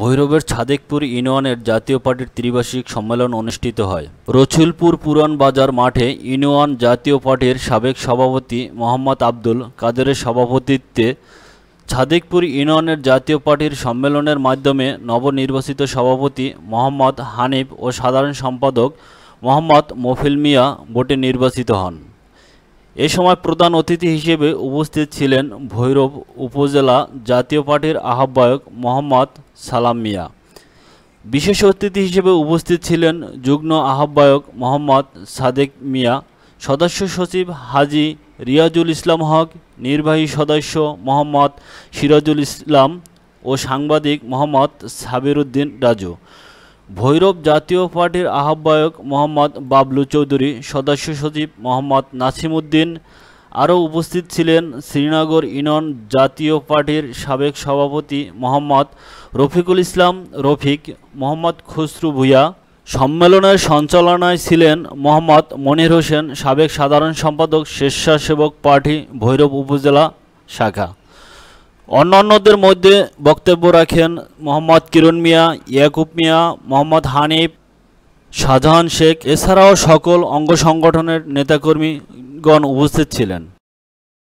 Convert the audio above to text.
ভৈরবের ছাদেকপুর ইউনিয়নের জাতীয় পার্টির ত্রিবার্ষিক সম্মেলন অনুষ্ঠিত হয় রছুলপুর পুরান বাজার মাঠে ইউনিয়ন জাতীয় পার্টির সাবেক সভাপতি মোহাম্মদ আব্দুল কাদেরের সভাপতিত্বে ছাদেকপুর ইউনিয়নের জাতীয় পার্টির সম্মেলনের মাধ্যমে নবনির্বাচিত সভাপতি মোহাম্মদ হানিফ ও সাধারণ সম্পাদক মোহাম্মদ মফিল মিয়া ভোটে নির্বাচিত হন এ সময় প্রধান অতিথি হিসেবে উপস্থিত ছিলেন ভৈরব উপজেলা জাতীয় পার্টির আহ্বায়ক মোহাম্মদ সালাম মিয়া বিশেষ অতিথি হিসেবে উপস্থিত ছিলেন যুগ্ম আহ্বায়ক মোহাম্মদ সাদেক মিয়া সদস্য সচিব হাজি রিয়াজুল ইসলাম হক নির্বাহী সদস্য মোহাম্মদ সিরাজুল ইসলাম ও সাংবাদিক মোহাম্মদ উদ্দিন রাজু ভৈরব জাতীয় পার্টির আহ্বায়ক মোহাম্মদ বাবলু চৌধুরী সদস্য সচিব মোহাম্মদ উদ্দিন আরও উপস্থিত ছিলেন শ্রীনগর ইউনিয়ন জাতীয় পার্টির সাবেক সভাপতি মোহাম্মদ রফিকুল ইসলাম রফিক মোহাম্মদ খসরু ভুয়া সম্মেলনের সঞ্চালনায় ছিলেন মোহাম্মদ মনির হোসেন সাবেক সাধারণ সম্পাদক স্বেচ্ছাসেবক পার্টি ভৈরব উপজেলা শাখা অন্যান্যদের মধ্যে বক্তব্য রাখেন মোহাম্মদ কিরণ মিয়া ইয়াকুব মিয়া মোহাম্মদ হানিফ শাহজাহান শেখ এছাড়াও সকল অঙ্গ সংগঠনের নেতাকর্মীগণ উপস্থিত ছিলেন